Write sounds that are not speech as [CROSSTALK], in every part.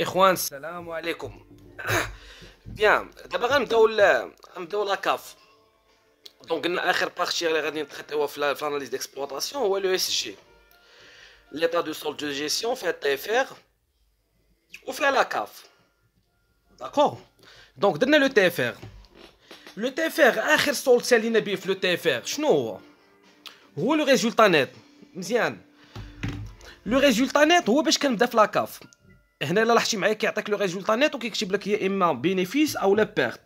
اخوان السلام عليكم بيان دابا غنبداو غنبداو لاكاف دونك قلنا اخر بارتي اللي غادي نتخطيوها في لاناليز ديكسبلوطاسيون هو لو اس جي ليطا دو سول دو جيسيون فيها تي اف ار وفيها لاكاف داكور دونك درنا لو تي اف ار لو تي اف ار اخر سول سالينا بيه في لو تي اف ار شنو هو هو لو ريزولتا نيت مزيان لو ريزولتا نيت هو باش كنبدا في لاكاف هنا الا لاحظتي معايا كيعطيك لو ريزولتا نيت وكيكتب لك يا اما بينيفيس او لا بيرت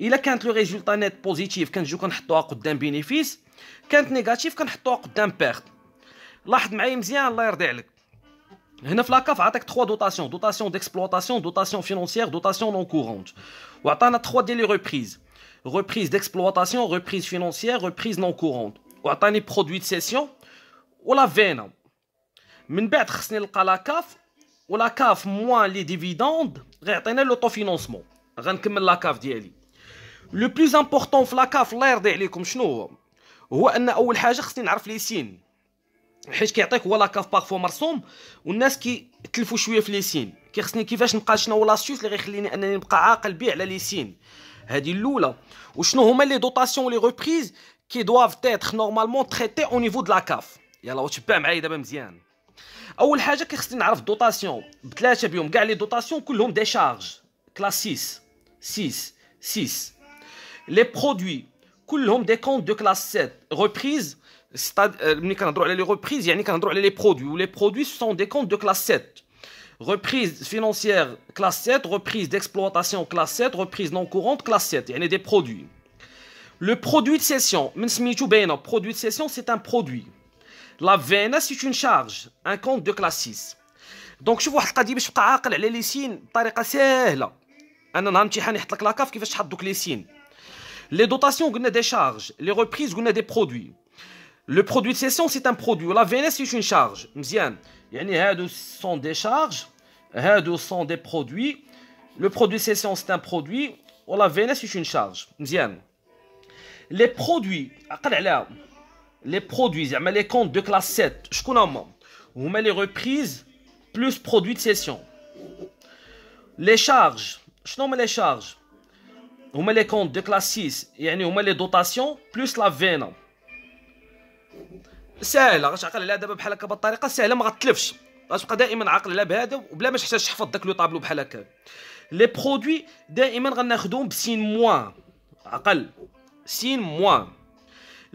الا كانت لو ريزولتا نيت بوزيتيف كنجيو كنحطوها قدام بينيفيس كانت نيجاتيف كنحطوها قدام بيرت لاحظ معايا مزيان الله يرضي عليك هنا في لاكاف عطاك 3 دوطاسيون دوطاسيون ديكسبلوطاسيون دوطاسيون فينونسيير دوطاسيون نون كورونت وعطانا 3 ديال لي ريبريز ريبريز ديكسبلوطاسيون ريبريز فينونسيير ريبريز نون كورونت وعطاني برودوي سيسيون ولا فينا من بعد خصني نلقى لاكاف ولا كاف موان لي ديفيدوند غيعطينا لوطو فينونسمون غنكمل لا كاف ديالي لو بلوز امبورطون في لا كاف الله يرضي عليكم شنو هو هو ان اول حاجه خصني نعرف لي سين حيت كيعطيك هو لا كاف بارفو مرسوم والناس تلفوا شويه في لي سين كيخصني كيفاش نبقى شنو هو لاسيوس اللي غيخليني انني نبقى عاقل بيه على لي سين هذه الاولى وشنو هما لي دوطاسيون لي ريبريز كي دواف تيتر نورمالمون تريتي او نيفو دو لا كاف يلا وتبع معايا دابا مزيان اول حاجه كيخصني نعرف دوطاسيون بثلاثه بهم كاع لي دوطاسيون كلهم دي شارج كلاس 6 6 6 لي برودوي كلهم دي كونت دو كلاس 7 ريبريز ستاد ملي كنهضروا على لي ريبريز يعني كنهضروا على لي برودوي 7 reprise financière classe 7, reprise d'exploitation classe 7, reprise non courante classe 7, il y a des produits. Le produit de cession, produit de cession, c'est un produit. La VNS est une charge. Un compte de classe 6. Donc, je vais vous dire pour que vous puissiez comprendre les signes, c'est une manière facile. On va essayer de vous expliquer comment on peut les Les dotations ont des charges. Les reprises ont des produits. Le produit de cession, c'est un produit. La VNS est une charge. Bien. il y a sont des charges. Ce sont des produits. Le produit de cession, c'est un produit. La VNS est une charge. Bien. Les produits, on va les produits, les comptes de classe 7, je connais Vous mettez les reprises plus produits de session. Les charges, je nomme les charges. Vous mettez les comptes de classe 6, et vous mettez les dotations plus la veine. غتعقل عليها دابا بحال هكا ما دائما عاقل عليها بهذا وبلا ما تحتاج تحفظ داك لو طابلو بحال هكا لي برودوي دائما بسين عقل سين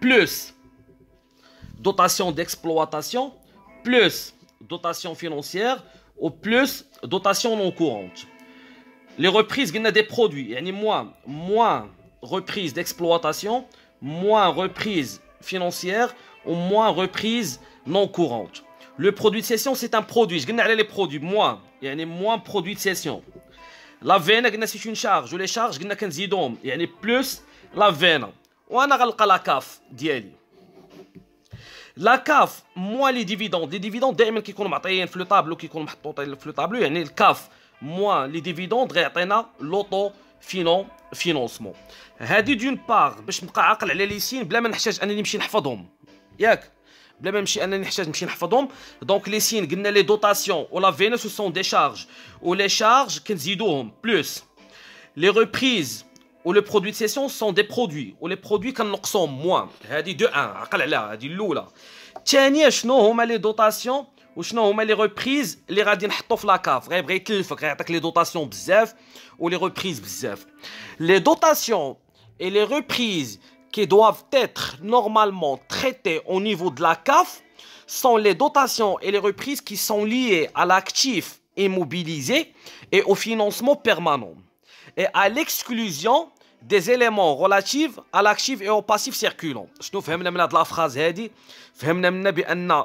plus dotation d'exploitation, plus dotation financière, ou plus dotation non courante. Les reprises, il y a des produits. Il y a moins, moins reprise d'exploitation, moins reprise financière, ou moins reprise non courante. Le produit de cession, c'est un produit. Je gagne les produits, moins. Il y a moins produit de cession. La veine, c'est une charge. Les charges, y a plus la veine. وانا غنلقى لاكاف ديالي لاكاف موا لي ديفيدوند لي ديفيدوند دائما كيكونوا معطيين في لو طابلو كيكونوا محطوطين في لو طابلو يعني الكاف موا لي ديفيدوند غيعطينا لوطو فينون فينونسمون هادي دون باغ باش نبقى عاقل على لي سين بلا ما نحتاج انني نمشي نحفظهم ياك بلا ما نمشي انني نحتاج نمشي نحفظهم دونك لي سين قلنا لي دوطاسيون ولا فينوس سون دي شارج ولي شارج كنزيدوهم بلوس لي ريبريز ou les produits de session sont des produits ou les produits sont moins هذه دو ان عقل عليها هذه الاولى الثانيه شنو هما لي دوطاسيون وشنو هما لي ريبريز اللي غادي نحطو في لاكاف غيبغي يكلفك غيعطيك لي دوطاسيون بزاف ولي ريبريز بزاف لي دوطاسيون et les reprises qui doivent être normalement traitées au niveau de la CAF sont les dotations et les reprises qui sont liées à l'actif immobilisé et au financement permanent, et à l'exclusion des éléments relatifs à l'actif et au passif circulant شنو فهمنا من هاد لا فراز هادي فهمنا منها بان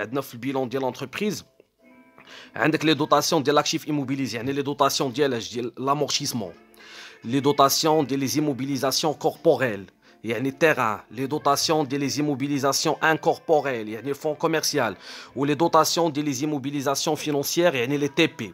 9, le bilan de l'entreprise. Les dotations de l'actif immobilisé, les dotations de l'amortissement, les dotations de l'immobilisation corporelle, les les dotations de l'immobilisation incorporelle, les fonds commerciaux, ou les dotations de l'immobilisation financière, les TP.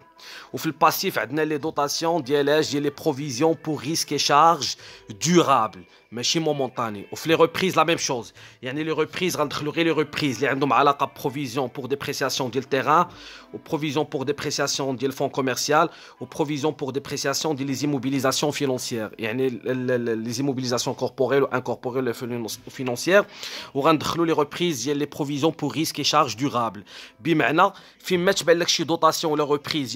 Au le passif, y a les dotations, les les provisions pour risques et charges durables, mais chez momentané. Ou les reprises, la même chose. les reprises, rentrer les reprises, les rendons à la provision pour dépréciation du terrain, ou provisions pour dépréciation du fonds commercial, ou provisions pour dépréciation des immobilisations financières. y les immobilisations corporelles ou incorporelles financières, ou nous les reprises, les provisions pour risques et charges durables. Bimena, fin match, a les dotations, les reprises,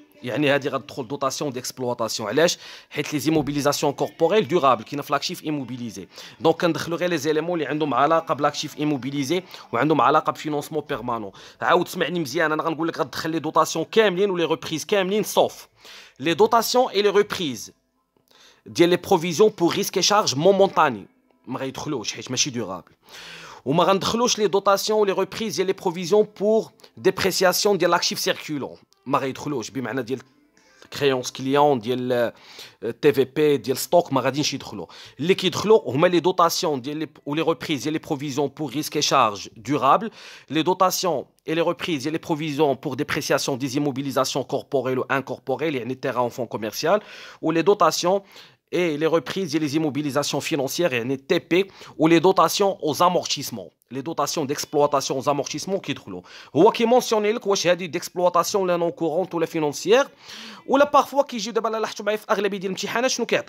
Il y a des dotations d'exploitation. Il dotation d'exploitation. les immobilisations corporelles durables qui immobilisé. Donc les éléments à immobilisé ou financement permanent. À dotations les les dotations et les reprises, les provisions pour risques et charge montantagne. durable. On va les dotations les reprises et les provisions pour dépréciation des archives circulants. Je suis en train de faire des créances clients, des TVP, des stocks. Les dotations ou les reprises et les provisions pour risque et charge durable. Les dotations et les reprises et les provisions pour dépréciation des immobilisations corporelles ou incorporelles, les terrains en fonds commerciaux, Ou les dotations et les reprises et les immobilisations financières et TP ou les dotations aux amortissements. Les dotations d'exploitation aux amortissements qui trouvent. Ou qui mentionne le quoi d'exploitation les non courantes ou les financières. Ou là parfois qui j'ai de la lâche maïf à l'ébidi le y a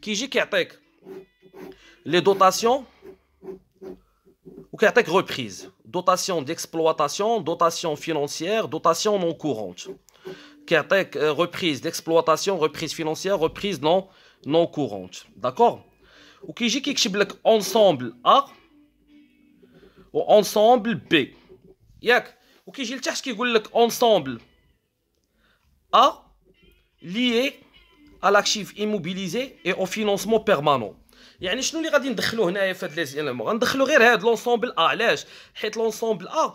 Qui Les dotations. Ou les reprises. Dotation d'exploitation, dotation financière, dotation non courante. les euh, reprises d'exploitation, reprise financière, reprise non non courante. D'accord Ou qui j'ai qui qui est ensemble A ou ensemble B Ou qui j'ai le casque qui est ensemble A lié à l'actif immobilisé et au financement permanent Et nous avons dit que nous avons fait des éléments. Nous avons dit que nous avons fait l'ensemble A à l'âge et A.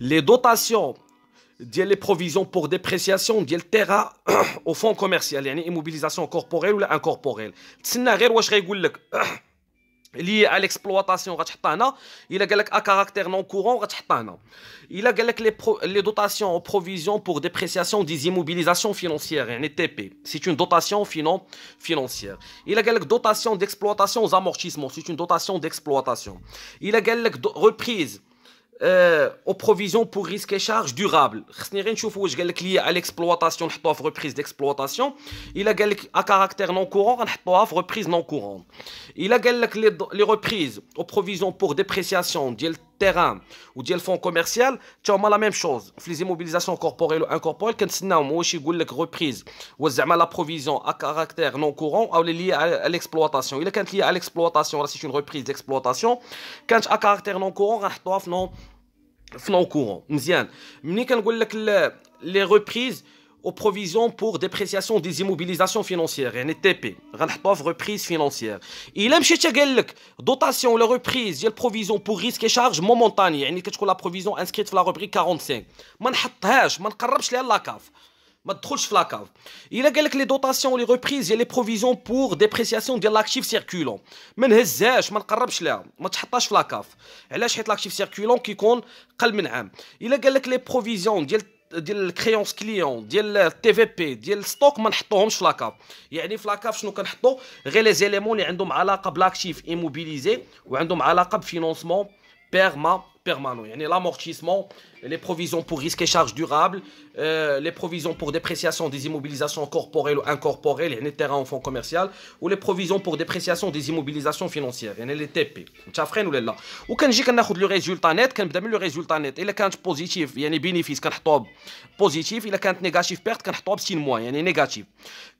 Les dotations, les provisions pour dépréciation, les le terrain au fonds commercial, les immobilisation corporelle ou incorporelle. [CLEARS THROAT] lié à l'exploitation, il a à caractère non courant, il a les, les dotations aux provisions pour dépréciation des immobilisations financières, c'est une dotation financière, il a dotation d'exploitation aux amortissements, c'est une dotation d'exploitation, il a les reprise, euh, aux provisions pour risques et charges durables. l'exploitation, reprise d'exploitation. Il a à caractère non courant, reprise non courante. Il a les reprises aux provisions pour dépréciation, terrain ou dit le fonds commercial, tu la même chose. Les immobilisations corporelles ou incorporelles, quand on a une reprise, ou la provision à caractère non courant, ou lié à l'exploitation. Il est lié à l'exploitation, c'est une reprise d'exploitation. Quand à caractère non courant, on doit faire non courant. Mais quand on les reprises, aux provisions pour dépréciation des immobilisations financières, NTP, reprise financière. Il a même dotation ou la reprise les provisions pour risque et charge momentanée, cest à que la provision inscrite dans la rubrique 45, ne se met la CAF, ne se la CAF. Il a dit que les dotations ou les reprises et les provisions pour dépréciation de l'actif circulant, ne se rapprochent pas, ne se la CAF. a l'actif circulant, qui compte moins d'un an. Il a dit que les provisions ديال الكريونس كليون ديال التي في بي ديال الستوك ما نحطوهمش في لاكاب يعني في لاكاب شنو كنحطو غير لي زيليمون اللي عندهم علاقه بلاكتيف ايموبيليزي وعندهم علاقه بفينونسمون بيرما بيرمانو يعني لامورتيسمون les provisions pour risques et charges durables, euh, les provisions pour dépréciation des immobilisations corporelles ou incorporelles, les terrains en fonds commerciaux, ou les provisions pour dépréciation des immobilisations financières, les TP. Tchafren ou les là. quand le résultat net, quand le résultat net, il est positif, il y a des bénéfices, quand positif, il est négatif, perte, quand signe moins, il y a négatif.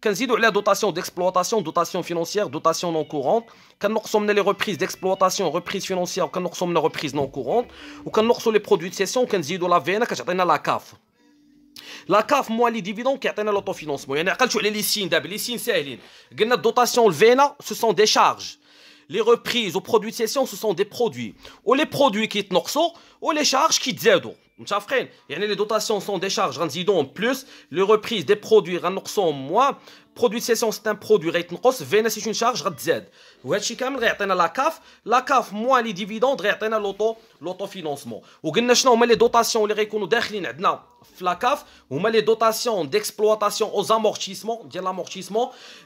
Quand la dotation d'exploitation, dotation financière, dotation non courante, quand nous les reprises d'exploitation, reprises financières, quand nous les reprises non courantes, ou quand nous les produits de cession, quand la la CAF. La CAF, moi, les dividendes qui ont l'autofinancement Il y en a Les signes, les signes, c'est les Les dotations dotation la ce sont des charges. Les reprises les produits de session, ce sont des produits. Ou les produits qui sont nourris, ou les charges qui sont zéro les dotations sont des charges en plus, les reprises des produits en moins, produits de session c'est un produit c'est une charge Z. Hein, la CAF, la CAF moins les dividendes hein, l'autofinancement. les dotations les hein, la CAF, les dotations d'exploitation aux amortissements,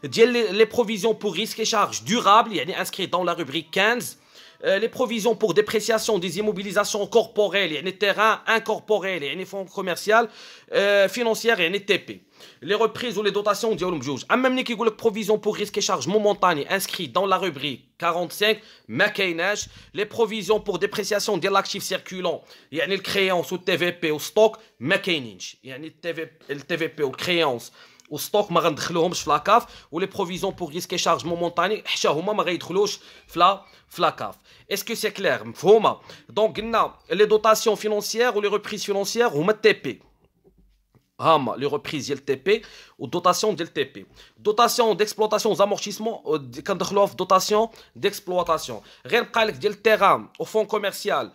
les provisions pour risque et charges durables, inscrites dans la rubrique 15. Euh, les provisions pour dépréciation des immobilisations corporelles, les terrains incorporels, les fonds commerciaux, euh, financiers, les TP. Les reprises ou les dotations, dialogue juge. Même les provisions pour risque et charges momentanées inscrites dans la rubrique 45, Les provisions pour dépréciation de l'actif circulant, il y a les créances ou TVP au stock, maquinage. Il y a le TVP ou créances stock ou les provisions pour risque et charge momentané est-ce que c'est clair donc les dotations financières ou les reprises financières ou tp hama les reprises yel tp ou dotation del tp dotation d'exploitation aux amortissements quand euh، dotation d'exploitation rien terrain au fonds commercial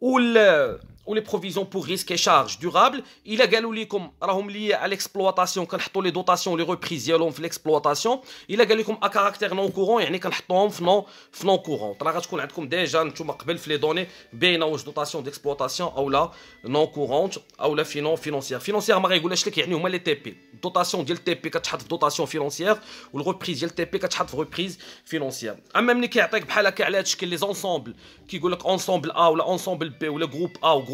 ou le ou les provisions pour risques et charges durables. Il a galou comme lié à l'exploitation, les dotations, les reprises, il l'exploitation. Il a comme à caractère non courant, il caractère non courant. déjà les données, dotation d'exploitation, ou non courante, ou la financière. Financière, ma je les TP. Dotation, TP, dotation financière, ou le reprise, TP, reprise financière. Je vais les ensembles, qui ensemble A, ou l'ensemble B, ou le groupe A, ou groupe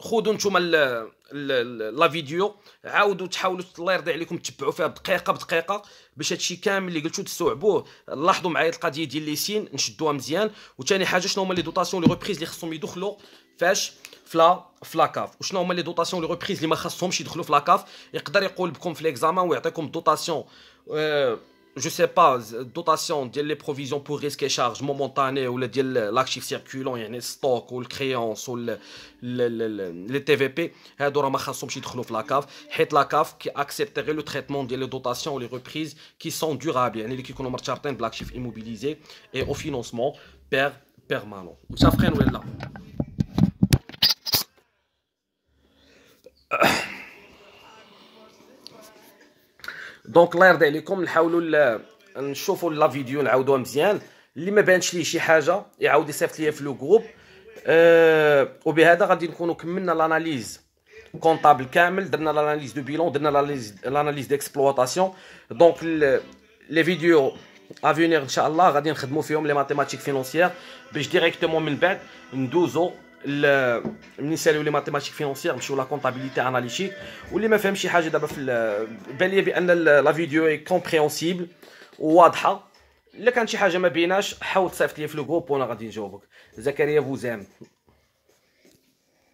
خذوا نتوما لا فيديو عاودوا تحاولوا الله يرضي عليكم تتبعوا فيها بدقيقه بدقيقه باش هادشي كامل اللي قلتو تستوعبوه لاحظوا معايا القضيه ديال لي سين نشدوها مزيان وثاني حاجه شنو هما لي دوطاسيون لي ريبريز اللي خصهم يدخلوا فاش فلا فلا كاف وشنو هما لي دوطاسيون لي ريبريز اللي ما خصهمش يدخلوا فلا كاف يقدر يقول بكم في ليكزامان ويعطيكم دوطاسيون أه je sais pas, dotation, les provisions pour risques et charges momentanées ou l'actif circulant, يعني stock ou les créances, ou les TVP, هادو راه ما خاصهمش يدخلوا في le traitement des dotations ou les reprises qui sont durables, يعني اللي كيكونوا مرتبطين l'actif immobilisé et au financement permanent. دونك الله يرضي عليكم نحاولوا نشوفوا لا فيديو نعاودوها مزيان اللي ما بانش ليه شي حاجه يعاود يصيفط ليا في لو جروب أه وبهذا غادي نكونوا كملنا لاناليز كونطابل كامل درنا لاناليز دو بيلون درنا لاناليز ديكسبلواتاسيون دونك لي فيديو افينير ان شاء الله غادي نخدموا فيهم لي ماتيماتيك فينونسيير باش ديريكتومون من بعد ندوزو ملي ساليو لي ماتيماتيك فينونسيير مشيو لا كونطابيليتي اناليتيك واللي ما فهمش شي حاجه دابا في بان لي بان لا فيديو اي كومبريهنسيبل وواضحه الا كان شي حاجه ما بيناش حاول تصيفط لي في الجروب وانا غادي نجاوبك زكريا فوزام